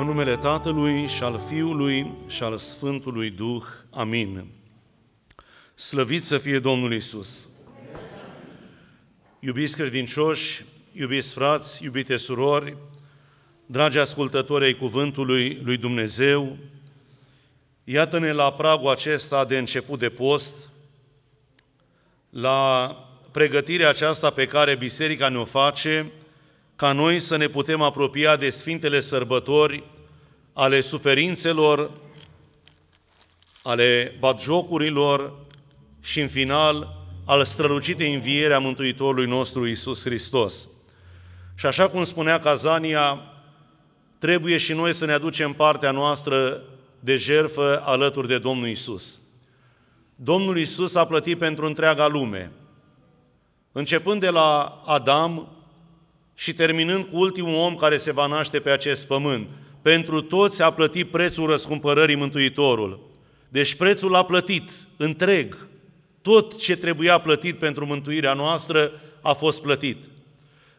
În numele Tatălui și al Fiului și al Sfântului Duh. Amin. Slăvit să fie Domnul Isus. Iubiți credincioși, iubiți frați, iubite surori, dragi ascultători ai Cuvântului lui Dumnezeu, iată-ne la pragul acesta de început de post, la pregătirea aceasta pe care Biserica ne-o face ca noi să ne putem apropia de Sfintele Sărbători ale suferințelor, ale batjocurilor și, în final, al strălucitei înviere a Mântuitorului nostru Isus Hristos. Și așa cum spunea Cazania, trebuie și noi să ne aducem partea noastră de jerfă alături de Domnul Isus. Domnul Isus a plătit pentru întreaga lume, începând de la Adam și terminând cu ultimul om care se va naște pe acest pământ. Pentru toți a plătit prețul răscumpărării Mântuitorul. Deci prețul a plătit întreg. Tot ce trebuia plătit pentru mântuirea noastră a fost plătit.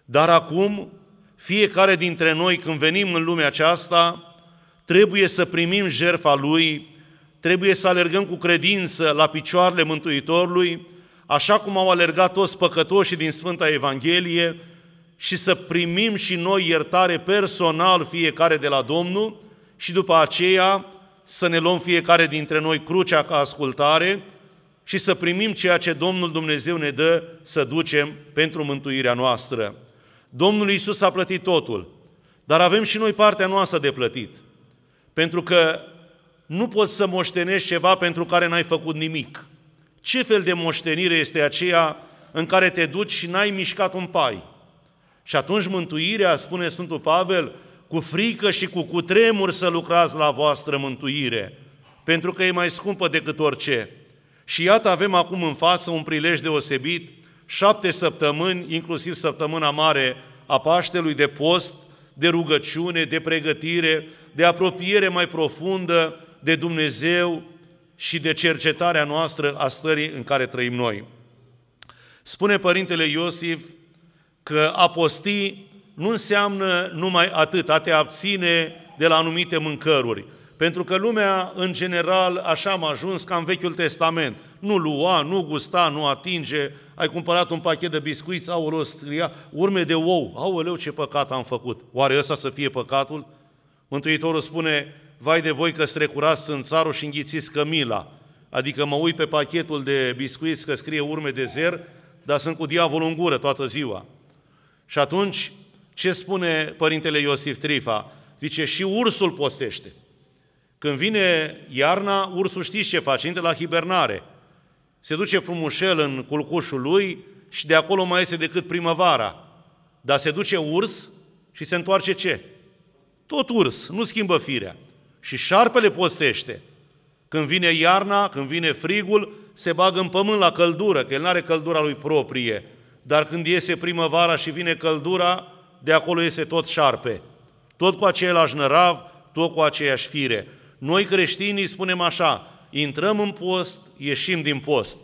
Dar acum, fiecare dintre noi, când venim în lumea aceasta, trebuie să primim jertfa Lui, trebuie să alergăm cu credință la picioarele Mântuitorului, așa cum au alergat toți păcătoșii din Sfânta Evanghelie, și să primim și noi iertare personal fiecare de la Domnul și după aceea să ne luăm fiecare dintre noi crucea ca ascultare și să primim ceea ce Domnul Dumnezeu ne dă să ducem pentru mântuirea noastră. Domnul Iisus a plătit totul, dar avem și noi partea noastră de plătit. Pentru că nu poți să moștenești ceva pentru care n-ai făcut nimic. Ce fel de moștenire este aceea în care te duci și n-ai mișcat un pai? Și atunci mântuirea, spune Sfântul Pavel, cu frică și cu cutremur să lucrați la voastră mântuire, pentru că e mai scumpă decât orice. Și iată avem acum în față un prilej deosebit, șapte săptămâni, inclusiv săptămâna mare a Paștelui de post, de rugăciune, de pregătire, de apropiere mai profundă de Dumnezeu și de cercetarea noastră a stării în care trăim noi. Spune Părintele Iosif că a posti nu înseamnă numai atât, a te abține de la anumite mâncăruri. Pentru că lumea, în general, așa am ajuns ca în Vechiul Testament. Nu lua, nu gusta, nu atinge, ai cumpărat un pachet de biscuiți, au o scria, urme de ou, aoleu, ce păcat am făcut. Oare ăsta să fie păcatul? Mântuitorul spune, vai de voi că strecurați în țarul și înghițiți cămila. Adică mă uit pe pachetul de biscuiți că scrie urme de zer, dar sunt cu diavolul în gură toată ziua. Și atunci, ce spune Părintele Iosif Trifa? Zice, și ursul postește. Când vine iarna, ursul știți ce face, intră la hibernare. Se duce frumușel în culcușul lui și de acolo mai este decât primăvara. Dar se duce urs și se întoarce ce? Tot urs, nu schimbă firea. Și șarpele postește. Când vine iarna, când vine frigul, se bagă în pământ la căldură, că el nu are căldura lui proprie dar când iese primăvara și vine căldura, de acolo iese tot șarpe. Tot cu același nărav, tot cu aceeași fire. Noi creștinii spunem așa, intrăm în post, ieșim din post.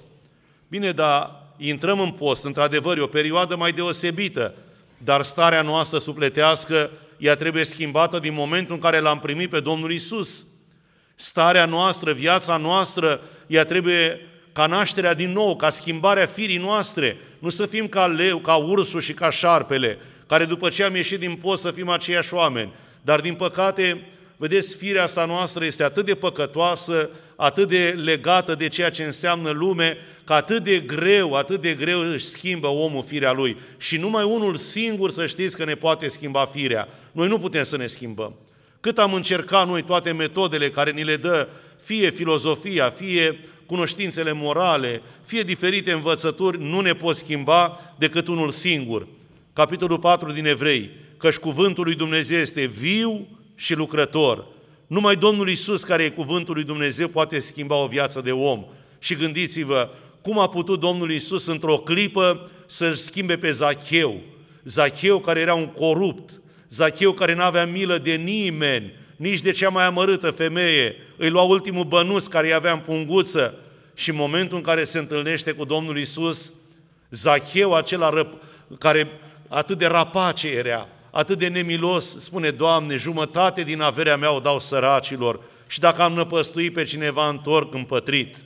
Bine, dar intrăm în post, într-adevăr, e o perioadă mai deosebită, dar starea noastră sufletească, ea trebuie schimbată din momentul în care l-am primit pe Domnul Isus. Starea noastră, viața noastră, ea trebuie ca nașterea din nou, ca schimbarea firii noastre, nu să fim ca leu, ca ursul și ca șarpele, care după ce am ieșit din post să fim aceiași oameni. Dar din păcate, vedeți, firea asta noastră este atât de păcătoasă, atât de legată de ceea ce înseamnă lume, că atât de greu, atât de greu își schimbă omul firea lui. Și numai unul singur să știți că ne poate schimba firea. Noi nu putem să ne schimbăm. Cât am încercat noi toate metodele care ni le dă fie filozofia, fie cunoștințele morale, fie diferite învățături, nu ne pot schimba decât unul singur. Capitolul 4 din Evrei, căci cuvântul lui Dumnezeu este viu și lucrător. Numai Domnul Isus, care e cuvântul lui Dumnezeu, poate schimba o viață de om. Și gândiți-vă, cum a putut Domnul Isus într-o clipă să schimbe pe Zacheu? Zacheu care era un corupt, Zacheu care nu avea milă de nimeni, nici de cea mai amărâtă femeie, îi lua ultimul bănuț care i avea în punguță și în momentul în care se întâlnește cu Domnul Isus, Zacheu acela răp, care atât de rapace era, atât de nemilos, spune, Doamne, jumătate din averea mea o dau săracilor și dacă am năpăstuit pe cineva, întorc împătrit.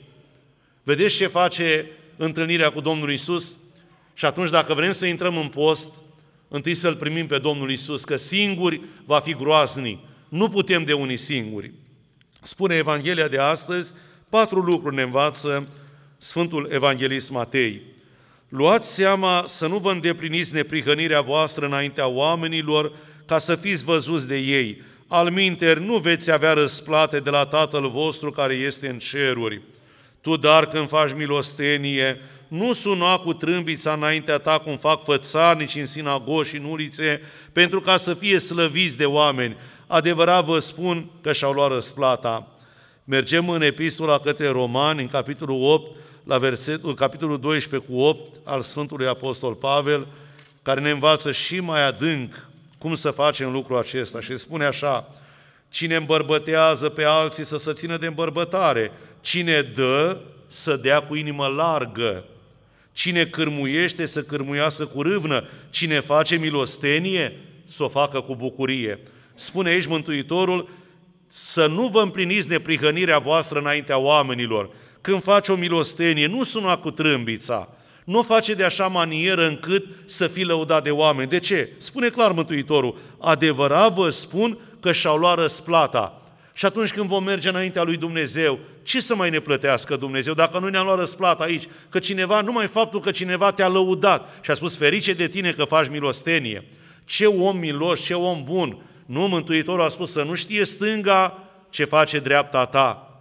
Vedeți ce face întâlnirea cu Domnul Isus? Și atunci, dacă vrem să intrăm în post, întâi să-L primim pe Domnul Isus, că singuri va fi groaznic. Nu putem de unii singuri. Spune Evanghelia de astăzi, patru lucruri ne învață Sfântul Evanghelist Matei. Luați seama să nu vă îndepliniți neprihănirea voastră înaintea oamenilor, ca să fiți văzuți de ei. Al minter nu veți avea răsplate de la Tatăl vostru care este în ceruri. Tu, dar, când faci milostenie, nu suna cu trâmbița înaintea ta cum fac fățarnici în sinagogi și în ulițe, pentru ca să fie slăviți de oameni. Adevărat vă spun că și-au luat răsplata. Mergem în epistola către Romani, în capitolul 8, la versetul, capitolul 12 cu 8 al Sfântului Apostol Pavel, care ne învață și mai adânc cum să facem lucrul acesta și spune așa, cine îmbărbătează pe alții să se țină de îmbărbătare, cine dă să dea cu inimă largă, cine cârmuiește să cârmuiască cu râvnă, cine face milostenie să o facă cu bucurie. Spune aici Mântuitorul, să nu vă împliniți neprihănirea voastră înaintea oamenilor. Când faci o milostenie, nu suna cu trâmbița, nu face de așa manieră încât să fii lăudat de oameni. De ce? Spune clar Mântuitorul, adevărat vă spun că și-au luat răsplata. Și atunci când vom merge înaintea lui Dumnezeu, ce să mai ne plătească Dumnezeu dacă nu ne-am luat răsplata aici? Că cineva, numai faptul că cineva te-a lăudat și a spus, ferice de tine că faci milostenie. Ce om milos, ce om bun, nu, Mântuitorul a spus să nu știe stânga ce face dreapta ta.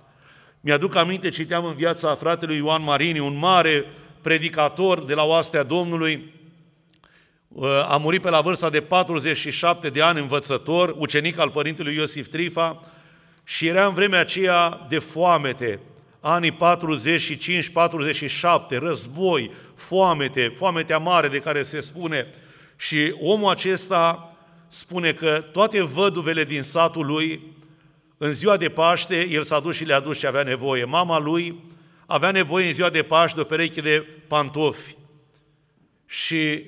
Mi-aduc aminte, citeam în viața fratelui Ioan Marini, un mare predicator de la oastea Domnului, uh, a murit pe la vârsta de 47 de ani învățător, ucenic al părintelui Iosif Trifa, și era în vremea aceea de foamete, anii 45-47, război, foamete, foametea mare de care se spune. Și omul acesta spune că toate văduvele din satul lui, în ziua de Paște, el s-a dus și le-a dus și avea nevoie. Mama lui avea nevoie în ziua de Paște de o pereche de pantofi. Și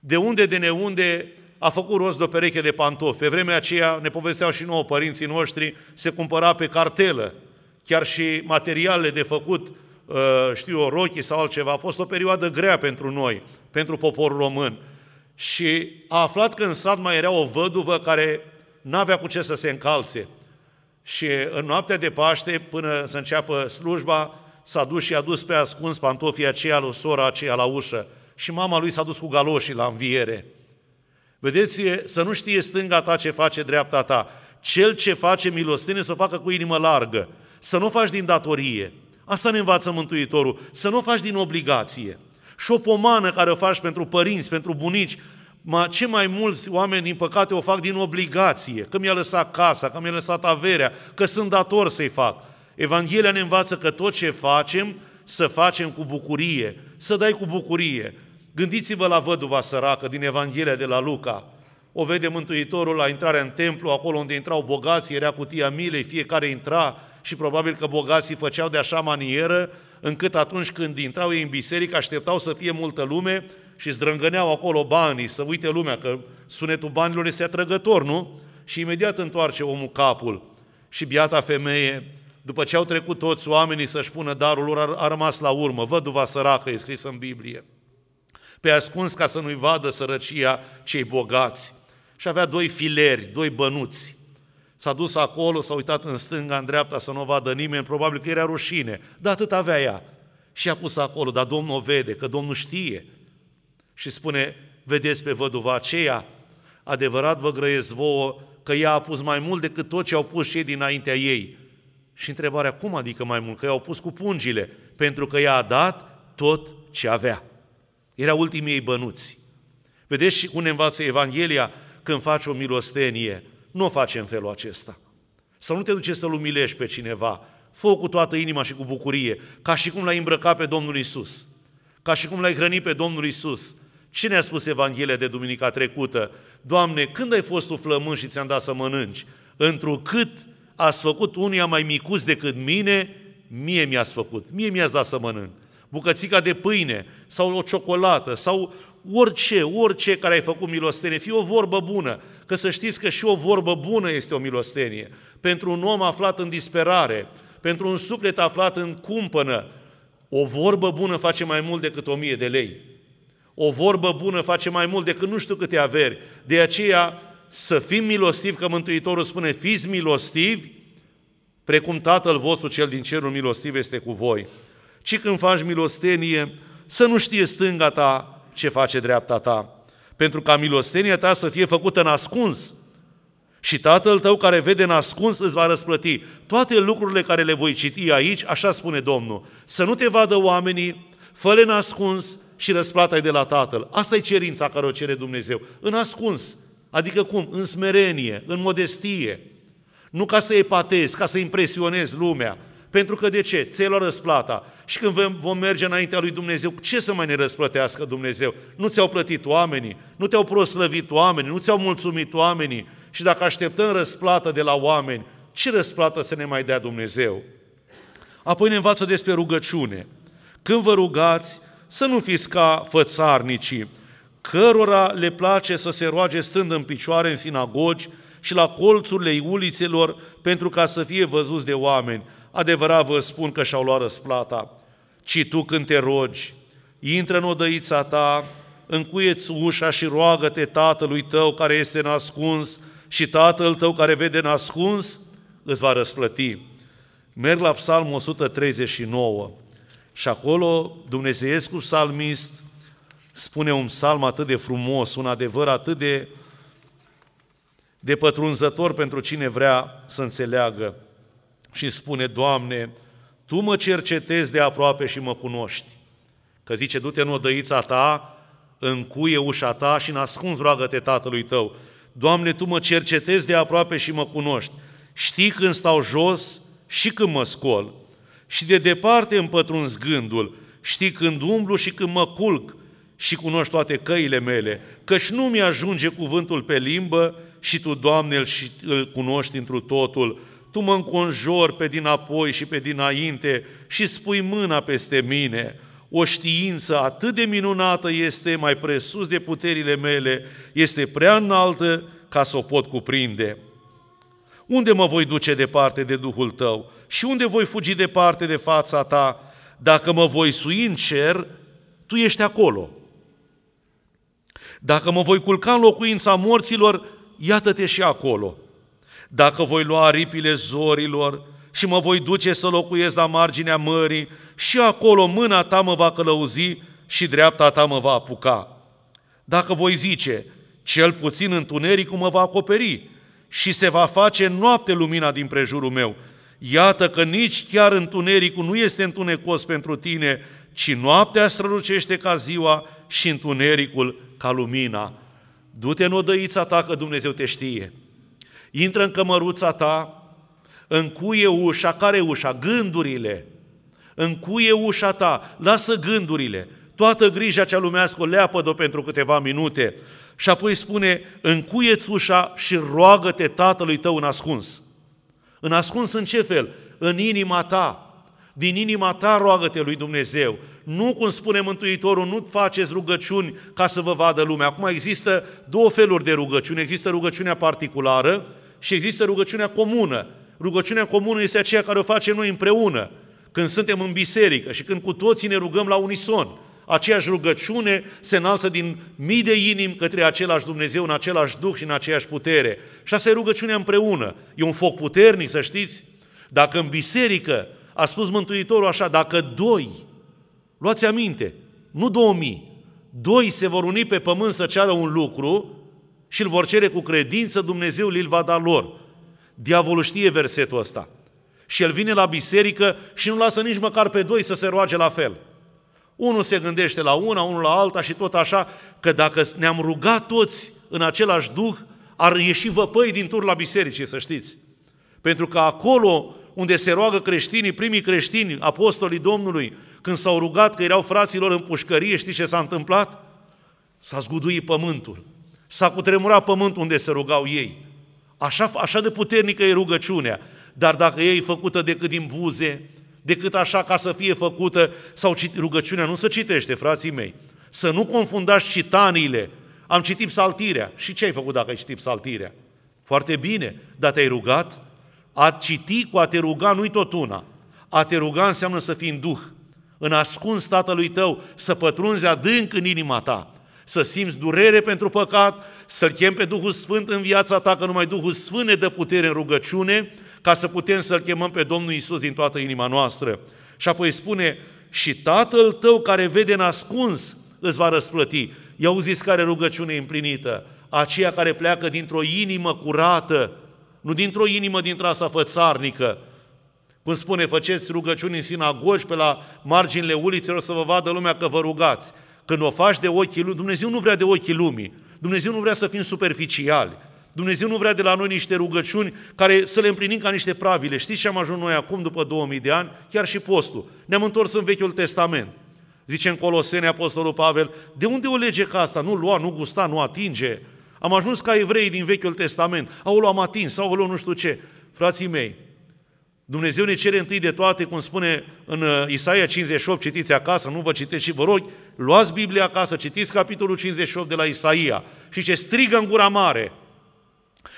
de unde de neunde a făcut rost de o pereche de pantofi. Pe vremea aceea ne povesteau și nouă părinții noștri, se cumpăra pe cartelă, chiar și materialele de făcut, uh, știu eu, rochii sau altceva. A fost o perioadă grea pentru noi, pentru poporul român și a aflat că în sat mai era o văduvă care n-avea cu ce să se încalțe. Și în noaptea de Paște, până să înceapă slujba, s-a dus și a dus pe ascuns pantofii aceia lui sora aceea la ușă. Și mama lui s-a dus cu galoșii la înviere. Vedeți, să nu știe stânga ta ce face dreapta ta. Cel ce face milostenie să o facă cu inimă largă. Să nu faci din datorie. Asta ne învață Mântuitorul. Să nu faci din obligație și o pomană care o faci pentru părinți, pentru bunici, Ma, ce mai mulți oameni, din păcate, o fac din obligație, că mi-a lăsat casa, că mi-a lăsat averea, că sunt dator să-i fac. Evanghelia ne învață că tot ce facem, să facem cu bucurie, să dai cu bucurie. Gândiți-vă la văduva săracă din Evanghelia de la Luca. O vede Mântuitorul la intrarea în templu, acolo unde intrau bogații, era cutia milei, fiecare intra și probabil că bogații făceau de așa manieră încât atunci când intrau ei în biserică, așteptau să fie multă lume și zdrângăneau acolo banii, să uite lumea, că sunetul banilor este atrăgător, nu? Și imediat întoarce omul capul. Și biata femeie, după ce au trecut toți oamenii să-și pună darul lor, a rămas la urmă. Văduva săracă e scrisă în Biblie. Pe ascuns ca să nu-i vadă sărăcia cei bogați. Și avea doi fileri, doi bănuți. S-a dus acolo, s-a uitat în stânga, în dreapta, să nu o vadă nimeni, probabil că era rușine, dar atât avea ea. Și a pus acolo, dar Domnul o vede, că Domnul știe. Și spune, vedeți pe văduva aceea, adevărat vă grăiesc vouă, că ea a pus mai mult decât tot ce au pus ei dinaintea ei. Și întrebarea, cum adică mai mult? Că i-au pus cu pungile, pentru că ea a dat tot ce avea. Era ultimii ei bănuți. Vedeți și cum ne învață Evanghelia când faci o milostenie – nu o face în felul acesta. Să nu te duce să-L umilești pe cineva. fă cu toată inima și cu bucurie, ca și cum l-ai îmbrăcat pe Domnul Isus, ca și cum l-ai hrănit pe Domnul Isus. Ce ne-a spus Evanghelia de duminica trecută? Doamne, când ai fost tu flămân și ți-am dat să mănânci? Întrucât ați făcut unia mai micuți decât mine, mie mi-ați făcut, mie mi-ați dat să mănânc. Bucățica de pâine sau o ciocolată sau orice, orice care ai făcut milostenie, fie o vorbă bună, că să știți că și o vorbă bună este o milostenie. Pentru un om aflat în disperare, pentru un suflet aflat în cumpănă, o vorbă bună face mai mult decât o mie de lei. O vorbă bună face mai mult decât nu știu câte averi. De aceea să fim milostivi, că Mântuitorul spune, fiți milostivi, precum Tatăl vostru cel din cerul milostiv este cu voi. Ci când faci milostenie, să nu știe stânga ta ce face dreapta ta, pentru ca milostenia ta să fie făcută în ascuns. Și Tatăl tău care vede în ascuns îți va răsplăti toate lucrurile care le voi citi aici, așa spune Domnul. Să nu te vadă oamenii, fă-le în ascuns și răsplata de la Tatăl. Asta e cerința care o cere Dumnezeu. În ascuns. Adică cum? În smerenie, în modestie. Nu ca să epatezi, ca să impresionezi lumea, pentru că de ce? Ți-ai luat răsplata. Și când vom merge înaintea lui Dumnezeu, ce să mai ne răsplătească Dumnezeu? Nu ți-au plătit oamenii, nu te-au proslăvit oamenii, nu ți-au mulțumit oamenii. Și dacă așteptăm răsplată de la oameni, ce răsplată să ne mai dea Dumnezeu? Apoi ne învață despre rugăciune. Când vă rugați, să nu fiți ca fățarnicii, cărora le place să se roage stând în picioare în sinagogi și la colțurile ulițelor pentru ca să fie văzuți de oameni. Adevărat vă spun că și-au luat răsplata, ci tu când te rogi, intră în odăița ta, încuieți ușa și roagă-te tatălui tău care este nascuns și tatăl tău care vede nascuns îți va răsplăti. Merg la psalmul 139 și acolo Dumnezeiescu psalmist spune un psalm atât de frumos, un adevăr atât de, de pătrunzător pentru cine vrea să înțeleagă și spune, Doamne, Tu mă cercetezi de aproape și mă cunoști. Că zice, du-te în odăița ta, cuie ușa ta și nascunzi roagă-te tatălui tău. Doamne, Tu mă cercetezi de aproape și mă cunoști. Știi când stau jos și când mă scol. Și de departe împătrunzi gândul. Știi când umblu și când mă culc și cunoști toate căile mele, căci nu mi ajunge cuvântul pe limbă și Tu, Doamne, îl cunoști întru totul tu mă înconjori pe dinapoi și pe dinainte și spui mâna peste mine. O știință atât de minunată este, mai presus de puterile mele, este prea înaltă ca să o pot cuprinde. Unde mă voi duce departe de Duhul tău? Și unde voi fugi departe de fața ta? Dacă mă voi sui în cer, tu ești acolo. Dacă mă voi culca în locuința morților, iată-te și acolo. Dacă voi lua aripile zorilor și mă voi duce să locuiesc la marginea mării, și acolo mâna ta mă va călăuzi și dreapta ta mă va apuca. Dacă voi zice, cel puțin întunericul mă va acoperi și se va face noapte lumina din prejurul meu, iată că nici chiar întunericul nu este întunecos pentru tine, ci noaptea strălucește ca ziua și întunericul ca lumina. Du-te în odăița ta că Dumnezeu te știe. Intră în cămăruța ta, încuie ușa, care ușa? Gândurile. Încuie ușa ta, lasă gândurile. Toată grija cea lumească leapă-o pentru câteva minute. Și apoi spune, încuieți ușa și roagă-te tatălui tău în ascuns. În ascuns în ce fel? În inima ta. Din inima ta roagă-te lui Dumnezeu. Nu, cum spune Mântuitorul, nu faceți rugăciuni ca să vă vadă lumea. Acum există două feluri de rugăciuni. Există rugăciunea particulară, și există rugăciunea comună. Rugăciunea comună este aceea care o facem noi împreună, când suntem în biserică și când cu toții ne rugăm la unison. Aceeași rugăciune se înalță din mii de inimi către același Dumnezeu, în același Duh și în aceeași putere. Și asta e rugăciunea împreună. E un foc puternic, să știți. Dacă în biserică, a spus Mântuitorul așa, dacă doi, luați aminte, nu două mii, doi se vor uni pe pământ să ceară un lucru, și îl vor cere cu credință, Dumnezeu li-l va da lor. Diavolul știe versetul ăsta. Și el vine la biserică și nu lasă nici măcar pe doi să se roage la fel. Unul se gândește la una, unul la alta și tot așa, că dacă ne-am rugat toți în același duh, ar ieși văpăi din tur la bisericii, să știți. Pentru că acolo unde se roagă creștinii, primii creștini, apostolii Domnului, când s-au rugat că erau fraților în pușcărie, știți ce s-a întâmplat? S-a zguduit pământul. S-a cutremurat pământul unde se rugau ei. Așa, așa de puternică e rugăciunea. Dar dacă e făcută decât din buze, decât așa ca să fie făcută, sau rugăciunea nu se citește, frații mei. Să nu confundați citaniile. Am citit saltirea. Și ce ai făcut dacă ai citit saltirea? Foarte bine, dar te-ai rugat? A citi cu a te ruga nu-i tot una. A te ruga înseamnă să fii în duh, în ascuns tatălui tău, să pătrunzi adânc în inima ta să simți durere pentru păcat, să-L chem pe Duhul Sfânt în viața ta, că numai Duhul Sfânt ne dă putere în rugăciune, ca să putem să-L chemăm pe Domnul Isus din toată inima noastră. Și apoi spune, și Tatăl tău care vede în ascuns îți va răsplăti. Ia zis care rugăciune împlinită, aceea care pleacă dintr-o inimă curată, nu dintr-o inimă dintr-asta fățarnică, cum spune, faceți rugăciuni în sinagogi pe la marginile ulițelor să vă vadă lumea că vă rugați. Când o faci de ochii lumii, Dumnezeu nu vrea de ochii lumii, Dumnezeu nu vrea să fim superficiali, Dumnezeu nu vrea de la noi niște rugăciuni care să le împlinim ca niște pravile. Știți ce am ajuns noi acum după 2000 de ani? Chiar și postul. Ne-am întors în Vechiul Testament. Zice în Colosene Apostolul Pavel, de unde o lege ca asta? Nu lua, nu gusta, nu atinge. Am ajuns ca evrei din Vechiul Testament. Au am atins, au luat nu știu ce. Frații mei, Dumnezeu ne cere întâi de toate, cum spune în uh, Isaia 58, citiți acasă, nu vă citeți și vă rog, luați Biblia acasă, citiți capitolul 58 de la Isaia și ce strigă în gura mare.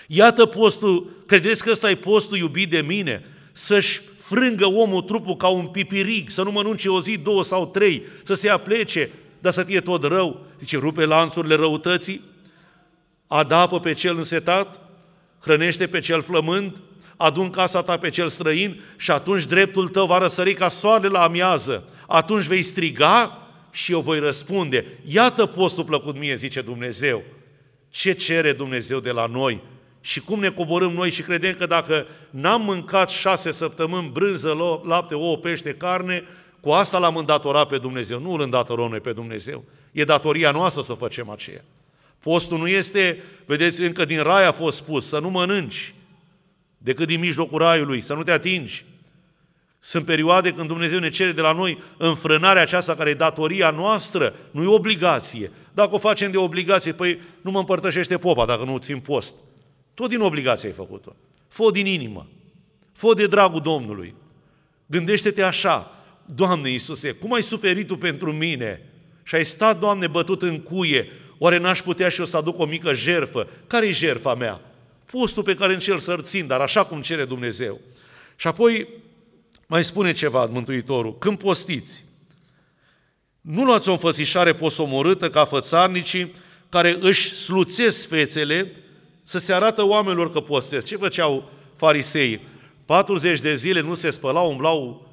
Iată postul, credeți că ăsta e postul iubit de mine? Să-și frângă omul trupul ca un pipirig, să nu mănânce o zi, două sau trei, să se aplece, dar să fie tot rău. Zice, rupe lanțurile răutății, adapă pe cel însetat, hrănește pe cel flămând, adun casa ta pe cel străin și atunci dreptul tău va răsări ca soarele la amiază. Atunci vei striga și eu voi răspunde. Iată postul plăcut mie, zice Dumnezeu. Ce cere Dumnezeu de la noi? Și cum ne coborâm noi și credem că dacă n-am mâncat șase săptămâni brânză, lapte, ouă, pește, carne, cu asta l-am îndatorat pe Dumnezeu. Nu îl îndatorăm noi pe Dumnezeu. E datoria noastră să facem aceea. Postul nu este, vedeți, încă din rai a fost spus, să nu mănânci, decât din mijlocul raiului, să nu te atingi. Sunt perioade când Dumnezeu ne cere de la noi înfrânarea aceasta care e datoria noastră, nu e obligație. Dacă o facem de obligație, păi nu mă împărtășește popa dacă nu țin post. Tot din obligație ai făcut-o. Fă din inimă. Fă de dragul Domnului. Gândește-te așa, Doamne Iisuse, cum ai suferit Tu pentru mine? Și ai stat, Doamne, bătut în cuie. Oare n-aș putea și eu să aduc o mică jerfă? Care-i jerfa mea? postul pe care încerc să-l țin, dar așa cum cere Dumnezeu. Și apoi mai spune ceva Mântuitorul, când postiți, nu luați o înfățișare posomorâtă ca fățarnicii care își sluțesc fețele să se arată oamenilor că postesc. Ce făceau fariseii? 40 de zile nu se spălau, umblau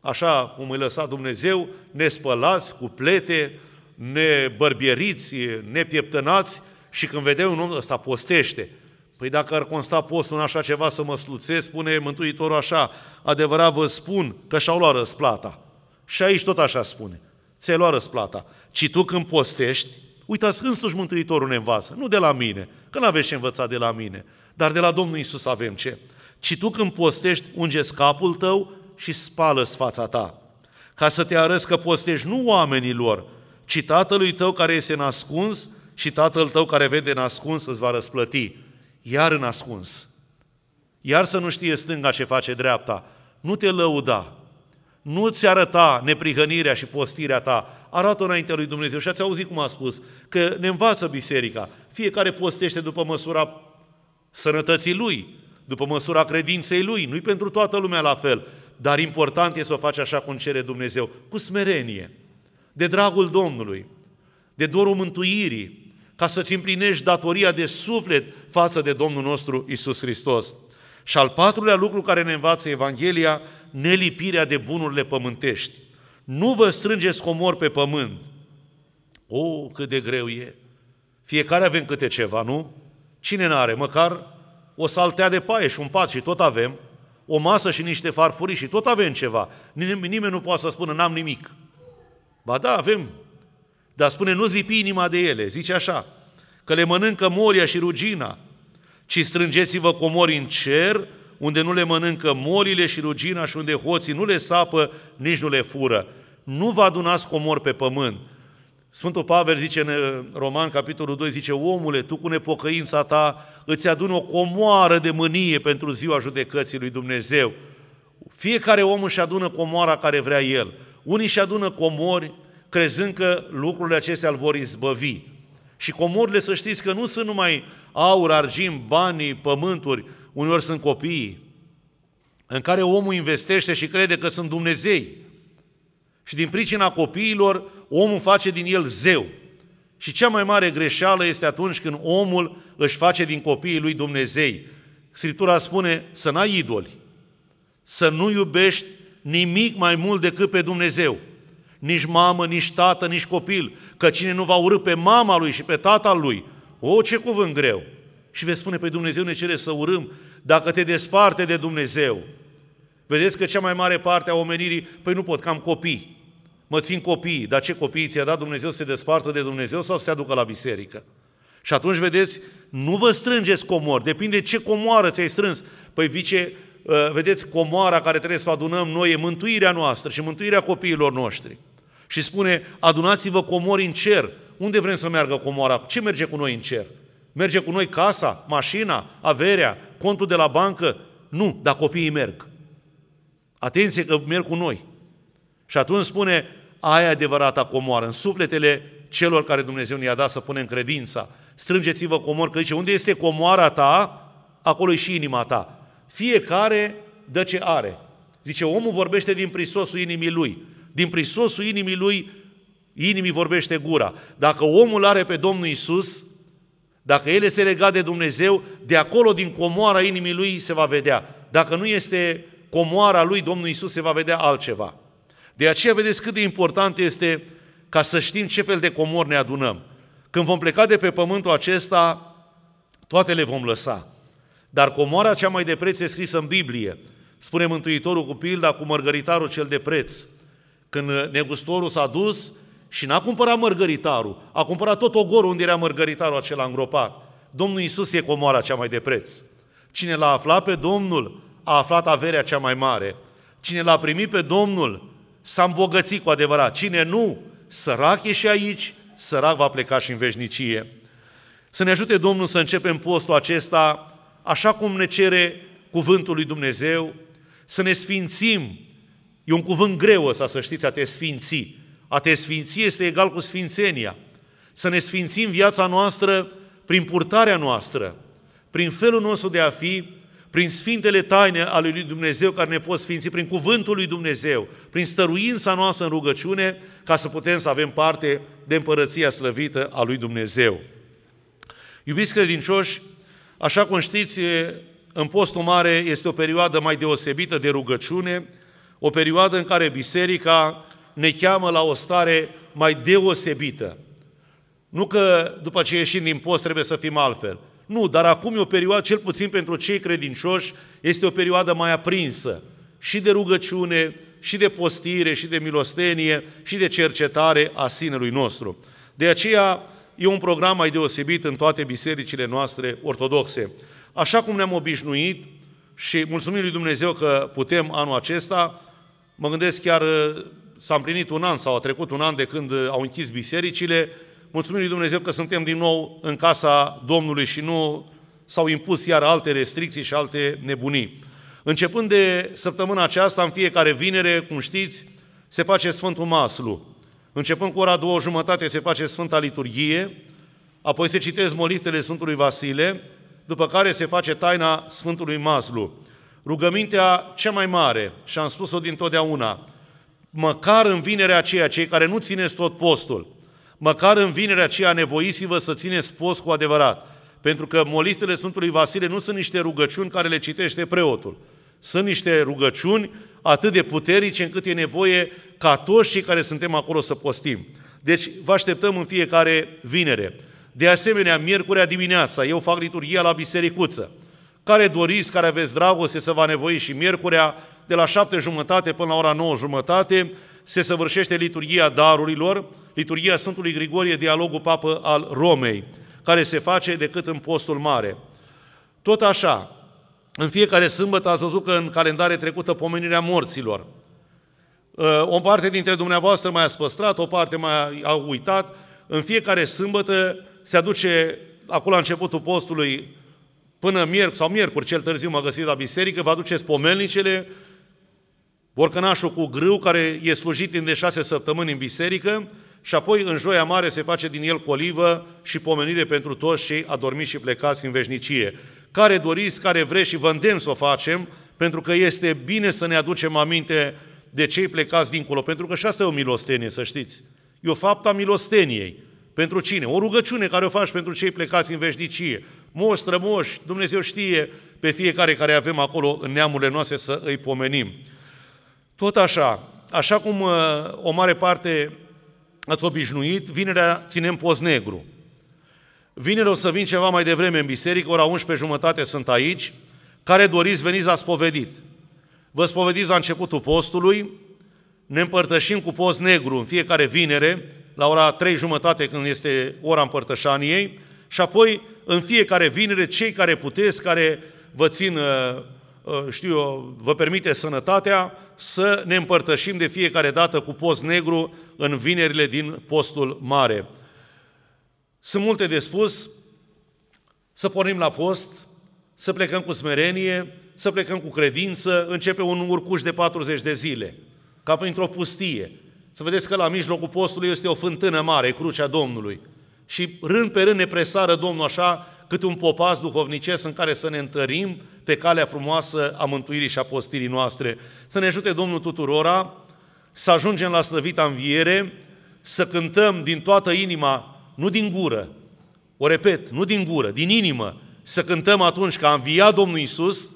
așa cum îi lăsa Dumnezeu, nespălați, cu plete, nebărbieriți, nepieptănați și când vedeau un om ăsta postește, Păi dacă ar consta postul în așa ceva să mă sluțesc, spune Mântuitorul așa, adevărat vă spun că și-au luat răsplata. Și aici tot așa spune, ți-ai luat răsplata. Ci tu când postești, uitați însuși Mântuitorul ne învață, nu de la mine, că nu aveți ce învăța de la mine, dar de la Domnul Isus avem ce? Ci tu când postești, unge capul tău și spală fața ta, ca să te arăți că postești nu oamenilor, ci tatălui tău care este nascuns și tatăl tău care vede nascuns îți va răsplăti iar în ascuns. Iar să nu știe stânga ce face dreapta. Nu te lăuda. Nu ți arăta neprihănirea și postirea ta. Arată înaintea lui Dumnezeu. Și ați auzit cum a spus, că ne învață biserica. Fiecare postește după măsura sănătății lui, după măsura credinței lui. Nu-i pentru toată lumea la fel. Dar important e să o faci așa cum cere Dumnezeu, cu smerenie, de dragul Domnului, de dorul mântuirii, ca să-ți împlinești datoria de suflet față de Domnul nostru Isus Hristos. Și al patrulea lucru care ne învață Evanghelia, nelipirea de bunurile pământești. Nu vă strângeți comor pe pământ. O, oh, cât de greu e! Fiecare avem câte ceva, nu? Cine n-are? Măcar o saltea de paie și un pat și tot avem, o masă și niște farfurii și tot avem ceva. Nimeni nu poate să spună, n-am nimic. Ba da, avem dar spune, nu zipi inima de ele, zice așa, că le mănâncă moria și rugina, ci strângeți-vă comori în cer, unde nu le mănâncă morile și rugina și unde hoții nu le sapă, nici nu le fură. Nu vă adunați comori pe pământ. Sfântul Pavel zice în uh, Roman, capitolul 2, zice, omule, tu cu nepocăința ta îți adun o comoară de mânie pentru ziua judecății lui Dumnezeu. Fiecare om își adună comoara care vrea el. Unii își adună comori, crezând că lucrurile acestea îl vor izbăvi. Și comorile, să știți că nu sunt numai aur, argint, banii, pământuri, uneori sunt copiii, în care omul investește și crede că sunt Dumnezei. Și din pricina copiilor, omul face din el zeu. Și cea mai mare greșeală este atunci când omul își face din copiii lui Dumnezei. Scriptura spune să n-ai idoli, să nu iubești nimic mai mult decât pe Dumnezeu nici mamă, nici tată, nici copil, că cine nu va urâ pe mama lui și pe tata lui, o, ce cuvânt greu! Și veți spune, pe păi Dumnezeu ne cere să urâm dacă te desparte de Dumnezeu. Vedeți că cea mai mare parte a omenirii, păi nu pot, că am copii. Mă țin copiii, dar ce copii ți-a dat Dumnezeu să se despartă de Dumnezeu sau să se aducă la biserică? Și atunci, vedeți, nu vă strângeți comori, depinde ce comoară ți-ai strâns. Păi vice, Uh, vedeți, comoara care trebuie să o adunăm noi e mântuirea noastră și mântuirea copiilor noștri. Și spune, adunați-vă comori în cer. Unde vrem să meargă comoara? Ce merge cu noi în cer? Merge cu noi casa, mașina, averea, contul de la bancă? Nu, dar copiii merg. Atenție că merg cu noi. Și atunci spune, aia adevărata comoară, în sufletele celor care Dumnezeu ne-a dat să punem credința. Strângeți-vă comori, că zice, unde este comoara ta, acolo e și inima ta. Fiecare dă ce are. Zice, omul vorbește din prisosul inimii lui. Din prisosul inimii lui, inimii vorbește gura. Dacă omul are pe Domnul Isus, dacă el este legat de Dumnezeu, de acolo, din comoara inimii lui, se va vedea. Dacă nu este comoara lui, Domnul Isus se va vedea altceva. De aceea vedeți cât de important este ca să știm ce fel de comor ne adunăm. Când vom pleca de pe pământul acesta, toate le vom lăsa. Dar comoara cea mai de preț e scrisă în Biblie. Spune Mântuitorul cu pilda cu mărgăritarul cel de preț. Când negustorul s-a dus și n-a cumpărat mărgăritarul, a cumpărat tot ogorul unde era mărgăritarul acela îngropat. Domnul Isus e comoara cea mai de preț. Cine l-a aflat pe Domnul, a aflat averea cea mai mare. Cine l-a primit pe Domnul, s-a îmbogățit cu adevărat. Cine nu, sărac e și aici, sărac va pleca și în veșnicie. Să ne ajute Domnul să începem postul acesta așa cum ne cere cuvântul lui Dumnezeu, să ne sfințim. E un cuvânt greu ăsta, să știți, a te sfinți. A te sfinți este egal cu sfințenia. Să ne sfințim viața noastră prin purtarea noastră, prin felul nostru de a fi, prin sfintele taine ale lui Dumnezeu care ne pot sfinți, prin cuvântul lui Dumnezeu, prin stăruința noastră în rugăciune, ca să putem să avem parte de împărăția slăvită a lui Dumnezeu. Iubiți credincioși, Așa cum știți, în postul mare este o perioadă mai deosebită de rugăciune, o perioadă în care biserica ne cheamă la o stare mai deosebită. Nu că după ce ieșim din post trebuie să fim altfel. Nu, dar acum e o perioadă, cel puțin pentru cei credincioși, este o perioadă mai aprinsă și de rugăciune, și de postire, și de milostenie, și de cercetare a sinelui nostru. De aceea, e un program mai deosebit în toate bisericile noastre ortodoxe. Așa cum ne-am obișnuit și mulțumim lui Dumnezeu că putem anul acesta, mă gândesc chiar uh, s-a împlinit un an sau a trecut un an de când uh, au închis bisericile, mulțumim lui Dumnezeu că suntem din nou în casa Domnului și nu s-au impus iar alte restricții și alte nebunii. Începând de săptămâna aceasta, în fiecare vinere, cum știți, se face Sfântul Maslu. Începând cu ora două jumătate se face Sfânta Liturghie, apoi se citesc molitele Sfântului Vasile, după care se face taina Sfântului Maslu. Rugămintea cea mai mare, și am spus-o dintotdeauna, măcar în vinerea aceea, cei care nu țineți tot postul, măcar în vinerea aceea nevoiți-vă să țineți post cu adevărat, pentru că molitele Sfântului Vasile nu sunt niște rugăciuni care le citește preotul. Sunt niște rugăciuni atât de puternice încât e nevoie ca toți cei care suntem acolo să postim. Deci vă așteptăm în fiecare vinere. De asemenea, miercurea dimineața, eu fac liturghia la bisericuță. Care doriți, care aveți dragoste, să vă nevoi și miercurea, de la șapte jumătate până la ora nouă jumătate, se săvârșește liturghia darurilor, liturghia Sfântului Grigorie, dialogul papă al Romei, care se face decât în postul mare. Tot așa, în fiecare sâmbătă ați văzut că în calendare trecută pomenirea morților, Uh, o parte dintre dumneavoastră mai a spăstrat, o parte mai a uitat. În fiecare sâmbătă se aduce, acolo la începutul postului, până miercuri sau miercuri cel târziu m-a găsit la biserică, vă aduceți pomelnicele, borcănașul cu grâu care e slujit din de șase săptămâni în biserică și apoi în joia mare se face din el colivă și pomenire pentru toți cei adormiți și plecați în veșnicie. Care doriți, care vreți și vă îndemn să o facem, pentru că este bine să ne aducem aminte de cei plecați dincolo, pentru că și asta e o milostenie, să știți. E o faptă a milosteniei. Pentru cine? O rugăciune care o faci pentru cei plecați în veșnicie. Moș, strămoși, Dumnezeu știe pe fiecare care avem acolo în neamurile noastre să îi pomenim. Tot așa, așa cum uh, o mare parte ați obișnuit, vinerea ținem post negru. Vineri o să vin ceva mai devreme în biserică, ora 11.30 jumătate sunt aici, care doriți veniți la spovedit vă spovediți la începutul postului, ne împărtășim cu post negru în fiecare vinere, la ora 3 jumătate când este ora împărtășaniei, și apoi în fiecare vinere cei care puteți, care vă țin, uh, uh, știu eu, vă permite sănătatea, să ne împărtășim de fiecare dată cu post negru în vinerile din postul mare. Sunt multe de spus, să pornim la post, să plecăm cu smerenie, să plecăm cu credință, începe un urcuș de 40 de zile, ca printr-o pustie. Să vedeți că la mijlocul postului este o fântână mare, crucea Domnului. Și rând pe rând ne presară Domnul așa cât un popas duhovnicesc în care să ne întărim pe calea frumoasă a mântuirii și a postirii noastre. Să ne ajute Domnul tuturora să ajungem la slăvita înviere, să cântăm din toată inima, nu din gură, o repet, nu din gură, din inimă, să cântăm atunci că a înviat Domnul Isus,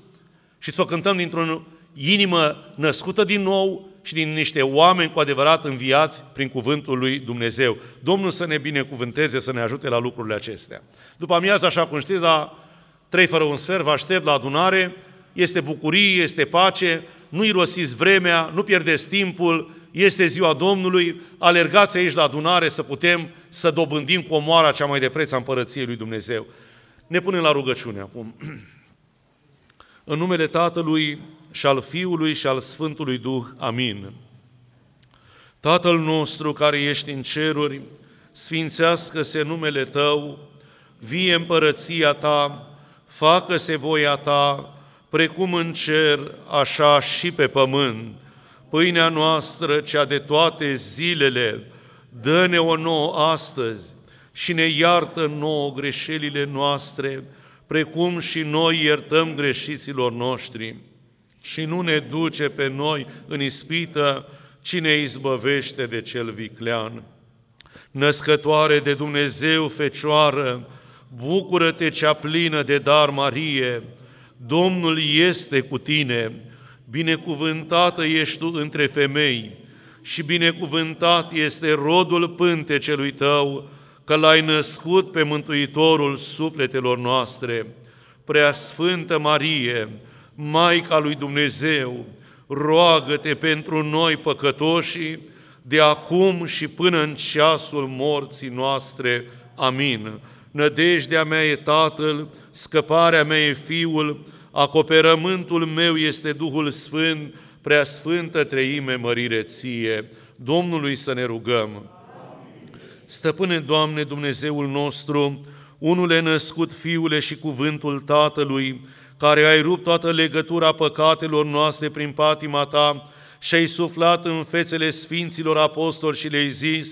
și să o cântăm dintr-o inimă născută din nou și din niște oameni cu adevărat înviați prin cuvântul lui Dumnezeu. Domnul să ne binecuvânteze, să ne ajute la lucrurile acestea. După amiază, așa cum știți, la trei fără un sfert, vă aștept la adunare, este bucurie, este pace, nu irosiți vremea, nu pierdeți timpul, este ziua Domnului, alergați aici la adunare să putem să dobândim comoara cea mai de preț a împărăției lui Dumnezeu. Ne punem la rugăciune acum. În numele Tatălui și al Fiului și al Sfântului Duh. Amin. Tatăl nostru care ești în ceruri, sfințească-se numele Tău, vie împărăția Ta, facă-se voia Ta, precum în cer, așa și pe pământ. Pâinea noastră, cea de toate zilele, dă-ne o nouă astăzi și ne iartă nouă greșelile noastre, precum și noi iertăm greșiților noștri și nu ne duce pe noi în ispită, cine izbăvește de cel viclean. Născătoare de Dumnezeu, Fecioară, bucură-te cea plină de dar, Marie, Domnul este cu tine, binecuvântată ești tu între femei și binecuvântat este rodul pântecelui tău, că L-ai născut pe Mântuitorul sufletelor noastre, Prea Sfântă Marie, Maica lui Dumnezeu, roagă-te pentru noi păcătoși, de acum și până în ceasul morții noastre. Amin. Nădejdea mea e Tatăl, scăparea mea e Fiul, acoperământul meu este Duhul Sfânt, prea sfântă treime mărire ție. Domnului să ne rugăm. Stăpâne Doamne Dumnezeul nostru, unule născut Fiule și cuvântul Tatălui, care ai rupt toată legătura păcatelor noastre prin patima Ta și ai suflat în fețele Sfinților Apostoli și le-ai zis,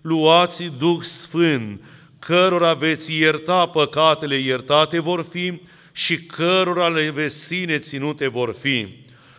luați Duh Sfânt, cărora veți ierta păcatele, iertate vor fi, și cărora le vesine ținute vor fi.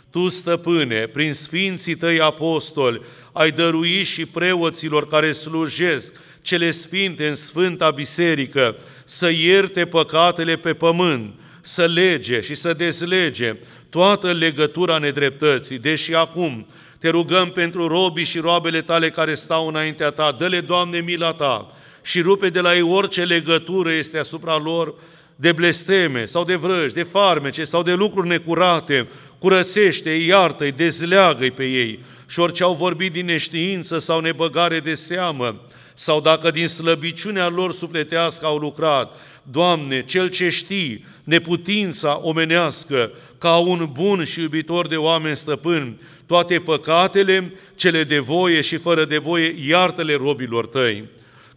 Tu, stăpâne, prin sfinții tăi apostoli ai dăruit și preoților care slujesc cele sfinte în Sfânta Biserică, să ierte păcatele pe pământ, să lege și să dezlege toată legătura nedreptății, deși acum te rugăm pentru robii și roabele tale care stau înaintea ta, dă-le, Doamne, mila ta și rupe de la ei orice legătură este asupra lor de blesteme sau de vrăji, de farmece sau de lucruri necurate, curățește-i, iartă-i, dezleagă-i pe ei, și orice au vorbit din neștiință sau nebăgare de seamă, sau dacă din slăbiciunea lor sufletească au lucrat, Doamne, Cel ce știi neputința omenească, ca un bun și iubitor de oameni stăpân, toate păcatele, cele de voie și fără de voie, iartă-le robilor tăi,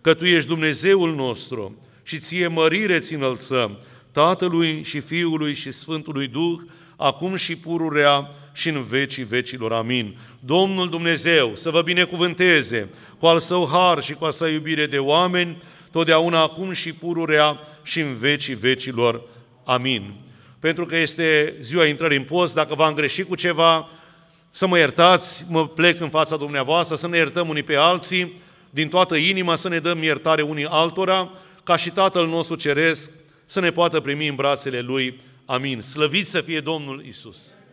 că Tu ești Dumnezeul nostru și Ție mărire ți înălțăm, Tatălui și Fiului și Sfântului Duh, acum și pururea și în vecii vecilor. Amin. Domnul Dumnezeu să vă binecuvânteze cu al său har și cu a sa iubire de oameni, totdeauna acum și pururea și în vecii vecilor. Amin. Pentru că este ziua intrării în post, dacă v-am greșit cu ceva, să mă iertați, mă plec în fața dumneavoastră, să ne iertăm unii pe alții, din toată inima să ne dăm iertare unii altora, ca și Tatăl nostru Ceresc să ne poată primi în brațele Lui. Amin. Slăvit să fie Domnul Isus.